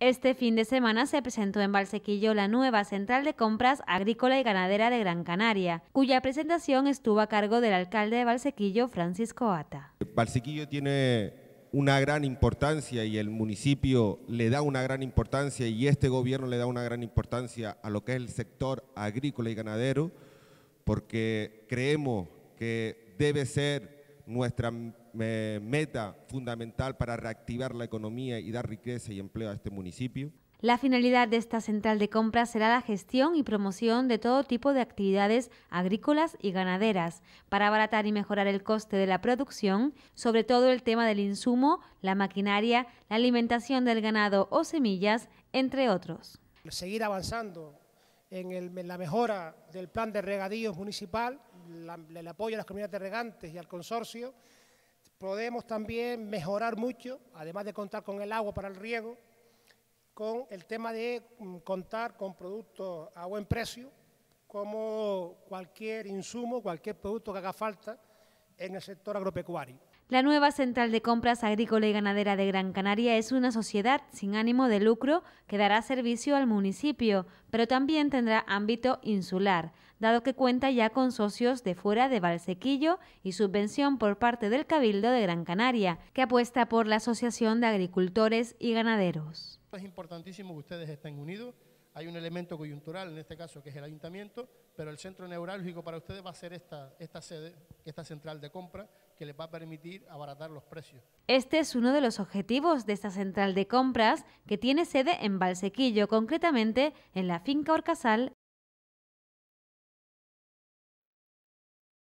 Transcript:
Este fin de semana se presentó en Valsequillo la nueva central de compras agrícola y ganadera de Gran Canaria, cuya presentación estuvo a cargo del alcalde de Valsequillo, Francisco Ata. Valsequillo tiene una gran importancia y el municipio le da una gran importancia y este gobierno le da una gran importancia a lo que es el sector agrícola y ganadero, porque creemos que debe ser nuestra meta fundamental para reactivar la economía y dar riqueza y empleo a este municipio. La finalidad de esta central de compras será la gestión y promoción de todo tipo de actividades agrícolas y ganaderas para abaratar y mejorar el coste de la producción, sobre todo el tema del insumo, la maquinaria, la alimentación del ganado o semillas, entre otros. Seguir avanzando en, la mejora del plan de regadíos municipal, el apoyo a las comunidades regantes y al consorcio, Podemos también mejorar mucho, además de contar con el agua para el riego, con el tema de mm, contar con productos a buen precio, como cualquier insumo, cualquier producto que haga falta, en el sector agropecuario. La nueva Central de Compras Agrícola y Ganadera de Gran Canaria es una sociedad sin ánimo de lucro que dará servicio al municipio, pero también tendrá ámbito insular, dado que cuenta ya con socios de fuera de Valsequillo y subvención por parte del Cabildo de Gran Canaria, que apuesta por la Asociación de Agricultores y Ganaderos. Es importantísimo que ustedes estén unidos hay un elemento coyuntural, en este caso, que es el ayuntamiento, pero el centro neurálgico para ustedes va a ser esta, esta sede, esta central de compra, que les va a permitir abaratar los precios. Este es uno de los objetivos de esta central de compras, que tiene sede en Valsequillo, concretamente en la finca Orcasal